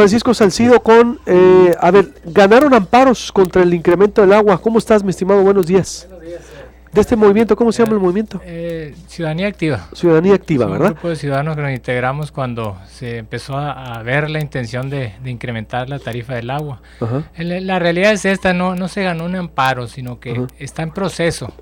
Francisco Salcido con, eh, a ver, ganaron amparos contra el incremento del agua. ¿Cómo estás, mi estimado? Buenos días. Buenos días de este movimiento, ¿cómo se llama el movimiento? Eh, ciudadanía Activa. Ciudadanía Activa, ¿verdad? Un grupo de ciudadanos que nos integramos cuando se empezó a, ver la intención de, incrementar la tarifa del agua. la, realidad es esta, no, no se ganó un amparo, sino que está en proceso.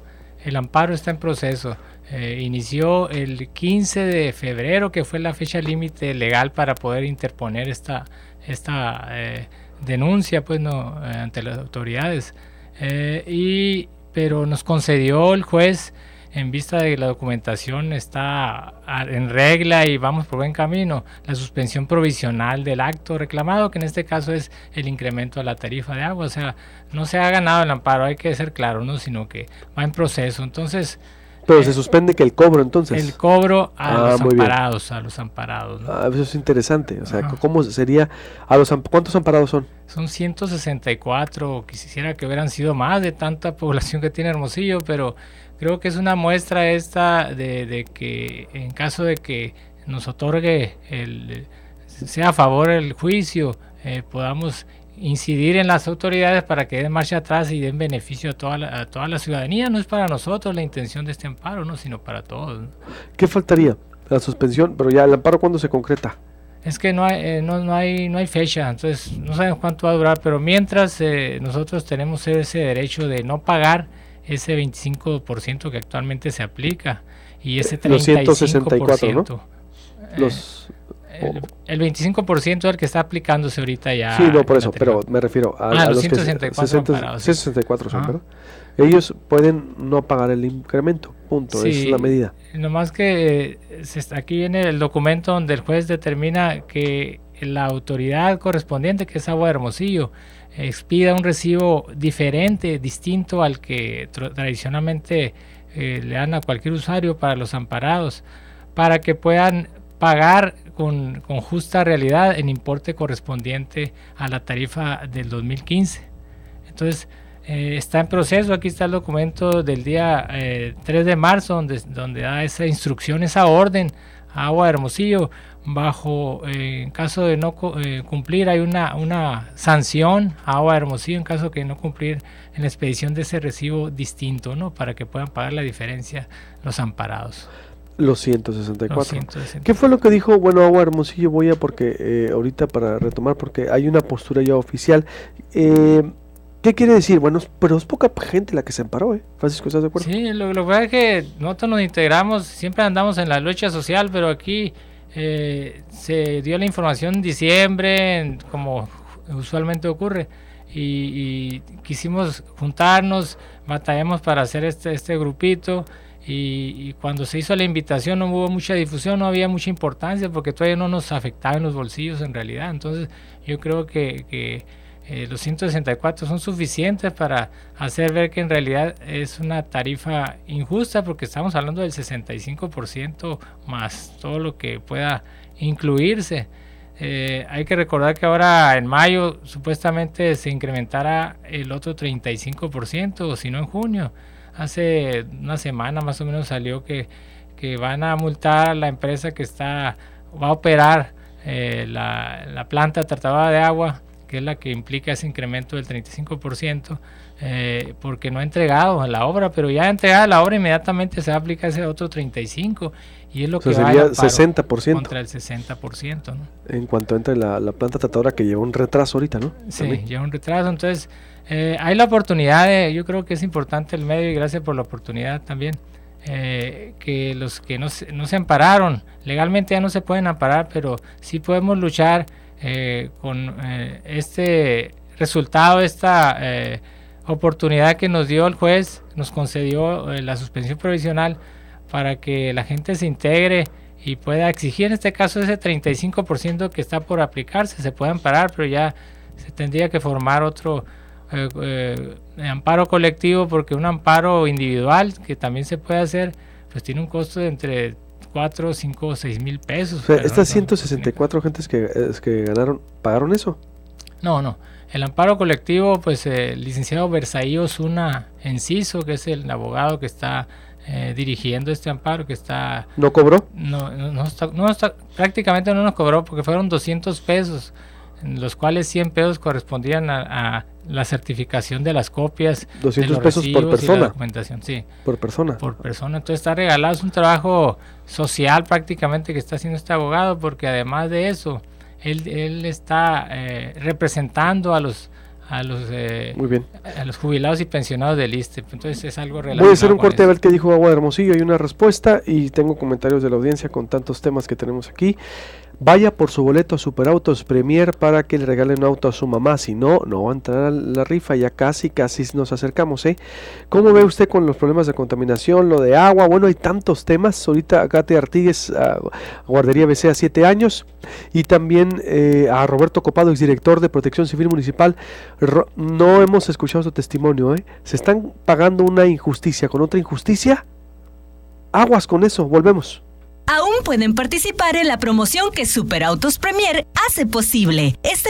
El amparo está en proceso. Eh, inició el 15 de febrero, que fue la fecha límite legal para poder interponer esta, esta eh, denuncia pues, no, ante las autoridades. Eh, pero nos concedió el juez en vista de que la documentación está en regla y vamos por buen camino, la suspensión provisional del acto reclamado, que en este caso es el incremento de la tarifa de agua. O sea, no se ha ganado el amparo, hay que ser claro, ¿no? sino que va en proceso. Entonces, pero eh, se suspende que el cobro entonces. El cobro a ah, los amparados, a los amparados. Ah, eso es interesante. O sea, ¿cómo sería? A los ¿Cuántos amparados son? Son 164, quisiera que hubieran sido más de tanta población que tiene Hermosillo, pero creo que es una muestra esta de, que en caso de que nos otorgue el sea a favor el juicio, eh, podamos incidir en las autoridades para que den marcha atrás y den beneficio a toda la, a toda la ciudadanía. No es para nosotros la intención de este amparo, ¿no? sino para todos. ¿Qué faltaría? La suspensión, pero ya el amparo cuándo se concreta. Es que no hay, eh, no, no, hay, no hay fecha, entonces no sabemos cuánto va a durar, pero mientras eh, nosotros tenemos ese derecho de no pagar ese 25% que actualmente se aplica y ese 35%. Los el, 25% del que está aplicándose ahorita ya. Sí, no, por eso, pero me refiero a, ah, los, 164 son, Ellos pueden no pagar el incremento, punto, es la medida. Nomás que eh, aquí viene el documento donde el juez determina que la autoridad correspondiente, que es Agua de Hermosillo, expida un recibo diferente, distinto al que tradicionalmente eh, le dan a cualquier usuario para los amparados, para que puedan pagar con, justa realidad en importe correspondiente a la tarifa del 2015. Entonces, eh, está en proceso, aquí está el documento del día 3 eh, de marzo, donde, da esa instrucción, esa orden a Agua Hermosillo, bajo, eh, en caso de no cumplir, hay una, sanción a Agua Hermosillo en caso de no cumplir en la expedición de ese recibo distinto, ¿no? Para que puedan pagar la diferencia los amparados. Los 164. ¿Qué fue lo que dijo? Bueno, agua Hermosillo voy a porque eh, ahorita para retomar, porque hay una postura ya oficial. Eh, ¿Qué quiere decir? Bueno, pero es poca gente la que se emparó ¿eh? Francisco, ¿estás de acuerdo? Sí, lo, que pasa es que nosotros nos integramos, siempre andamos en la lucha social, pero aquí eh, se dio la información en diciembre, como usualmente ocurre. Y, quisimos juntarnos, mataremos para hacer este, este grupito y, cuando se hizo la invitación no hubo mucha difusión, no había mucha importancia porque todavía no nos afectaba en los bolsillos en realidad. Entonces yo creo que, eh, los 164 son suficientes para hacer ver que en realidad es una tarifa injusta porque estamos hablando del 65% más todo lo que pueda incluirse. Eh, hay que recordar que ahora en mayo supuestamente se incrementará el otro 35% o si no en junio hace una semana más o menos salió que, que van a multar a la empresa que está, va a operar eh, la, la, planta tratadora de agua, que es la que implica ese incremento del 35%, eh, porque no ha entregado la obra, pero ya entregada la obra inmediatamente se aplica ese otro 35%, y es lo que sería por 60%. Contra el 60%. ¿no? En cuanto entre la, la planta tratadora que lleva un retraso ahorita, ¿no? Sí, lleva un retraso, entonces eh, hay la oportunidad, yo creo que es importante el medio y gracias por la oportunidad también. Eh, que los que no, se ampararon, legalmente ya no se pueden amparar, pero sí podemos luchar eh, con este resultado, esta oportunidad que nos dio el juez, nos concedió la suspensión provisional para que la gente se integre y pueda exigir en este caso ese 35% que está por aplicarse, se puede amparar, pero ya se tendría que formar otro eh, eh amparo colectivo, porque un amparo individual que también se puede hacer, pues tiene un costo de entre 4, 5 o 6 mil pesos. estas 164 gentes que, eh, que ganaron, ¿pagaron eso? No, no. El amparo colectivo, pues eh, el licenciado Versaíos una Enciso, que es el abogado que está dirigiendo este amparo que está... ¿No cobró? No, está, prácticamente no nos cobró porque fueron 200 pesos, en los cuales 100 pesos correspondían a la certificación de las copias. 200 pesos por persona. documentación, sí. Por persona. Por persona. Entonces está regalado, es un trabajo social prácticamente que está haciendo este abogado, porque además de eso, él, él está eh, representando a los a los eh, a los jubilados y pensionados del ISTE. Entonces es algo relacionado. Voy a hacer un corte a ver qué dijo Agua de Hermosillo. Hay una respuesta y tengo comentarios de la audiencia con tantos temas que tenemos aquí. Vaya por su boleto a Superautos Premier para que le regale un auto a su mamá. Si no, no va a entrar a la rifa. Ya casi, casi nos acercamos. ¿eh? ¿Cómo ve usted con los problemas de contaminación, lo de agua? Bueno, hay tantos temas. Ahorita Gate Artigues, a guardería BC a 7 años. Y también eh, a Roberto Copado, exdirector de Protección Civil Municipal. no hemos escuchado su testimonio. ¿eh? Se están pagando una injusticia con otra injusticia. Aguas con eso. Volvemos aún pueden participar en la promoción que Superautos Premier hace posible. Este